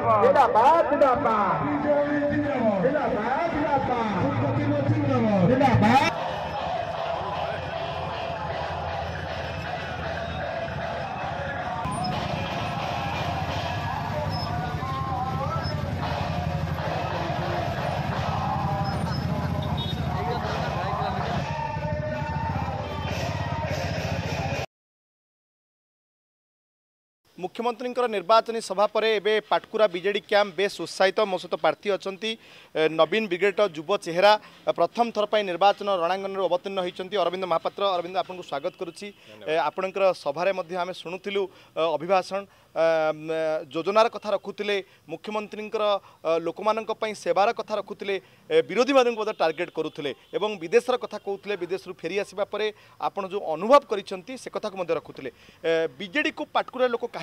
dídàpá dídàpá dídàpá dídàpá dídàpá. ମୁଖ୍ୟମନ୍ତ୍ରୀଙ୍କର ନିର୍ବାଚନୀ ସଭା ପରେ ଏବେ ପାଟକୁରା ବିଜେଡ଼ି କ୍ୟାମ୍ପ ବେଶ୍ ଉତ୍ସାହିତ ମୋ ସହିତ ପ୍ରାର୍ଥୀ ଅଛନ୍ତି ନବୀନ ବ୍ରିଗେଡ଼ର ଯୁବ ଚେହେରା ପ୍ରଥମ ଥର ପାଇଁ ନିର୍ବାଚନ ରଣାଙ୍ଗନରେ ଅବତୀର୍ଣ୍ଣ ହୋଇଛନ୍ତି ଅରବିନ୍ଦ ମହାପାତ୍ର ଅରବିନ୍ଦ ଆପଣଙ୍କୁ ସ୍ୱାଗତ କରୁଛି ଆପଣଙ୍କର ସଭାରେ ମଧ୍ୟ ଆମେ ଶୁଣୁଥିଲୁ ଅଭିଭାଷଣ ଯୋଜନାର କଥା ରଖୁଥିଲେ ମୁଖ୍ୟମନ୍ତ୍ରୀଙ୍କର ଲୋକମାନଙ୍କ ପାଇଁ ସେବାର କଥା ରଖୁଥିଲେ ବିରୋଧୀମାନଙ୍କୁ ମଧ୍ୟ ଟାର୍ଗେଟ୍ କରୁଥିଲେ ଏବଂ ବିଦେଶର କଥା କହୁଥିଲେ ବିଦେଶରୁ ଫେରି ଆସିବା ପରେ ଆପଣ ଯେଉଁ ଅନୁଭବ କରିଛନ୍ତି ସେ କଥାକୁ ମଧ୍ୟ ରଖୁଥିଲେ ବିଜେଡ଼ିକୁ ପାଟକୁରା ଲୋକ କାହିଁକି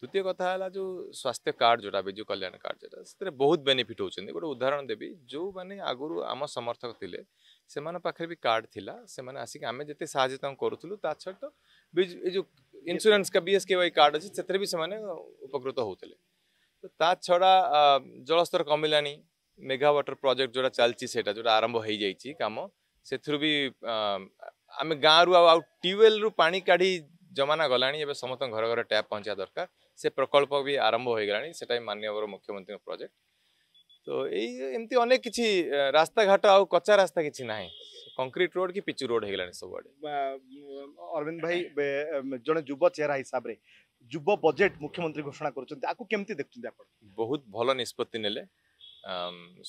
দ্বিতীয় কথা হল যে স্বাস্থ্য কার্ড যেটা বিজু কল্যাণ কার্ড যেটা সেটা বহুত বেনিফিট হচ্ছেন গোটে উদাহরণ দেবি যে আগর আম সমর্থক লে সে পাখে বি কার্ড লা সে আসিক আমি যেতে সাহায্য তাঁর করুলু তা ছড়া তো এই যে ইন্স্যুরান্স কা বিএসকেওয়াই কার্ড আছে সেতরে বি সে উপকৃত হোলে তো তা ছড়া জলস্তর কমিলানি মেঘা ওয়াটার প্রজেক্ট যেটা চালছি সেটা যেটা আরম্ভ হয়ে যাইছি কাম ସେଥିରୁ ବି ଆମେ ଗାଁରୁ ଆଉ ଆଉ ଟ୍ୟୁୱେଲ୍ରୁ ପାଣି କାଢ଼ି ଜମାନା ଗଲାଣି ଏବେ ସମସ୍ତଙ୍କ ଘର ଘର ଟ୍ୟାପ୍ ପହଞ୍ଚିବା ଦରକାର ସେ ପ୍ରକଳ୍ପ ବି ଆରମ୍ଭ ହୋଇଗଲାଣି ସେଟା ବି ମାନ୍ୟବର ମୁଖ୍ୟମନ୍ତ୍ରୀଙ୍କ ପ୍ରୋଜେକ୍ଟ ତ ଏଇ ଏମିତି ଅନେକ କିଛି ରାସ୍ତାଘାଟ ଆଉ କଚା ରାସ୍ତା କିଛି ନାହିଁ କଂକ୍ରିଟ ରୋଡ୍ କି ପିଚୁ ରୋଡ୍ ହେଇଗଲାଣି ସବୁଆଡ଼େ ଅରବିନ୍ଦ ଭାଇ ଜଣେ ଯୁବ ଚେହେରା ହିସାବରେ ଯୁବ ବଜେଟ୍ ମୁଖ୍ୟମନ୍ତ୍ରୀ ଘୋଷଣା କରୁଛନ୍ତି ଆକୁ କେମିତି ଦେଖୁଛନ୍ତି ଆପଣ ବହୁତ ଭଲ ନିଷ୍ପତ୍ତି ନେଲେ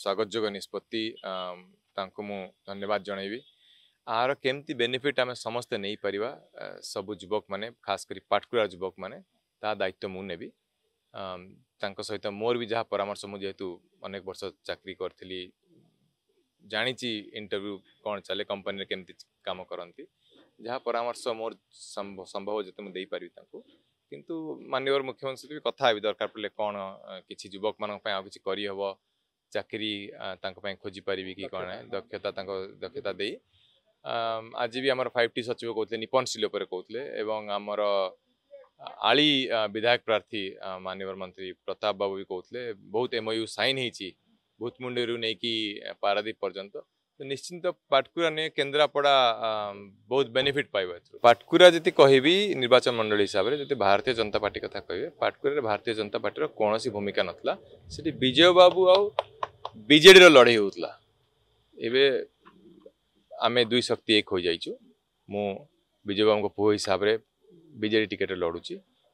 ସ୍ୱାଗତଯୋଗ୍ୟ ନିଷ୍ପତ୍ତି ତାଙ୍କୁ ମୁଁ ଧନ୍ୟବାଦ ଜଣାଇବି ଆହାର କେମିତି ବେନିଫିଟ୍ ଆମେ ସମସ୍ତେ ନେଇପାରିବା ସବୁ ଯୁବକମାନେ ଖାସ୍ କରି ପାର୍ଟିକୁଲାର ଯୁବକମାନେ ତାହା ଦାୟିତ୍ୱ ମୁଁ ନେବି ତାଙ୍କ ସହିତ ମୋର ବି ଯାହା ପରାମର୍ଶ ମୁଁ ଯେହେତୁ ଅନେକ ବର୍ଷ ଚାକିରି କରିଥିଲି ଜାଣିଛି ଇଣ୍ଟରଭ୍ୟୁ କ'ଣ ଚାଲେ କମ୍ପାନୀରେ କେମିତି କାମ କରନ୍ତି ଯାହା ପରାମର୍ଶ ମୋର ସମ୍ଭବ ଯେତେ ମୁଁ ଦେଇପାରିବି ତାଙ୍କୁ କିନ୍ତୁ ମାନ୍ୟବର ମୁଖ୍ୟମନ୍ତ୍ରୀ ସହିତ ବି କଥା ହେବି ଦରକାର ପଡ଼ିଲେ କ'ଣ କିଛି ଯୁବକମାନଙ୍କ ପାଇଁ ଆଉ କିଛି କରିହେବ ଚାକିରି ତାଙ୍କ ପାଇଁ ଖୋଜିପାରିବି କି କ'ଣ ଦକ୍ଷତା ତାଙ୍କ ଦକ୍ଷତା ଦେଇ ଆଜି ବି ଆମର ଫାଇଭ୍ ଟି ସଚିବ କହୁଥିଲେ ନିପନ୍ ସିଲ୍ ଉପରେ କହୁଥିଲେ ଏବଂ ଆମର আলি বিধায়ক প্রার্থী মাননীয় মন্ত্রী প্রতাপ বাবু বি কৌলে বহুত এমওইউ সাইন হয়েছি ভূতমুন্ডি নেই পারাদ্বীপ পর্যন্ত তো নিশ্চিন্ত পাটকুরা নিয়ে কেন্দ্রাপড়া বহুত বেনিফিট পাইব এর পাটকুরা যদি কহিবি নির্বাচন মন্ডলী হিসাবে যদি ভারতীয় জনতা পার্টি কথা কহবে পাটকুরার ভারতীয় জনতা পার্টির কোণী ভূমিকা নথিলা সেটি বিজয় বাবু আউ বিজেডির লড়াই হোলা এবে আমি দুই শক্তি এক হয়ে যাইছু মু বিজয় বাবুঙ্ পুয় হিসাবে বিজেডি টিকেট লড়ুছি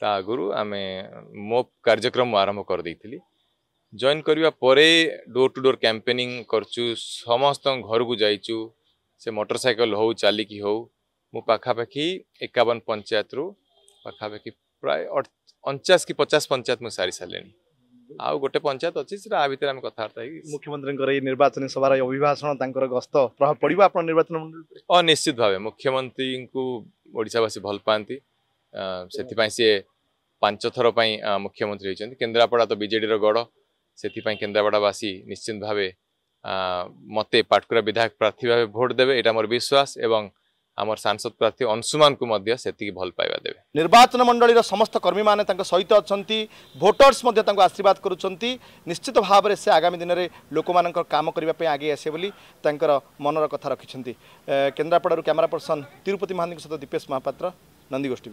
ତା ଆଗରୁ ଆମେ ମୋ କାର୍ଯ୍ୟକ୍ରମ ଆରମ୍ଭ କରିଦେଇଥିଲି ଜଏନ୍ କରିବା ପରେ ଡୋର୍ ଟୁ ଡୋର୍ କ୍ୟାମ୍ପେନିଂ କରୁଛୁ ସମସ୍ତଙ୍କ ଘରକୁ ଯାଇଛୁ ସେ ମୋଟର ସାଇକେଲ ହଉ ଚାଲିକି ହଉ ମୁଁ ପାଖାପାଖି ଏକାବନ ପଞ୍ଚାୟତରୁ ପାଖାପାଖି ପ୍ରାୟ ଅଣଚାଶ କି ପଚାଶ ପଞ୍ଚାୟତ ମୁଁ ସାରି ସାରିଲିଣି ଆଉ ଗୋଟେ ପଞ୍ଚାୟତ ଅଛି ସେଟା ଆ ଭିତରେ ଆମେ କଥାବାର୍ତ୍ତା ହେଇକି ମୁଖ୍ୟମନ୍ତ୍ରୀଙ୍କର ଏଇ ନିର୍ବାଚନୀ ସଭାର ଅଭିଭାଷଣ ତାଙ୍କର ଗସ୍ତ ପ୍ରଭାବ ପଡ଼ିବ ଆପଣ ନିର୍ବାଚନ ମଣ୍ଡଳୀ ଓ ନିଶ୍ଚିତ ଭାବେ ମୁଖ୍ୟମନ୍ତ୍ରୀଙ୍କୁ ଓଡ଼ିଶାବାସୀ ଭଲ ପାଆନ୍ତି प सिए पाँच थर मुख्यमन्त्री रहेछ केन्द्रापडा त विजेडि गड सापडावासी निश्चित भावे मते पाटकरा विधायक प्राथी भावे भोट मोर विश्वास मश्वास एम सांसद प्रार्थी अंशुमा भल पाउ निर्वाचन मण्डी र समस्त कर्मी म सहित अहिले भोटर्स मध्य आशीर्वाद गर्ुन निश्चित भावर से आगामी दिन लोक म काम आगे त्यो मनर कथा र केन्द्रापडार क्यमेरा पर्सन तिरुपति महान्त सहित दीपेश महापात्र नन्दी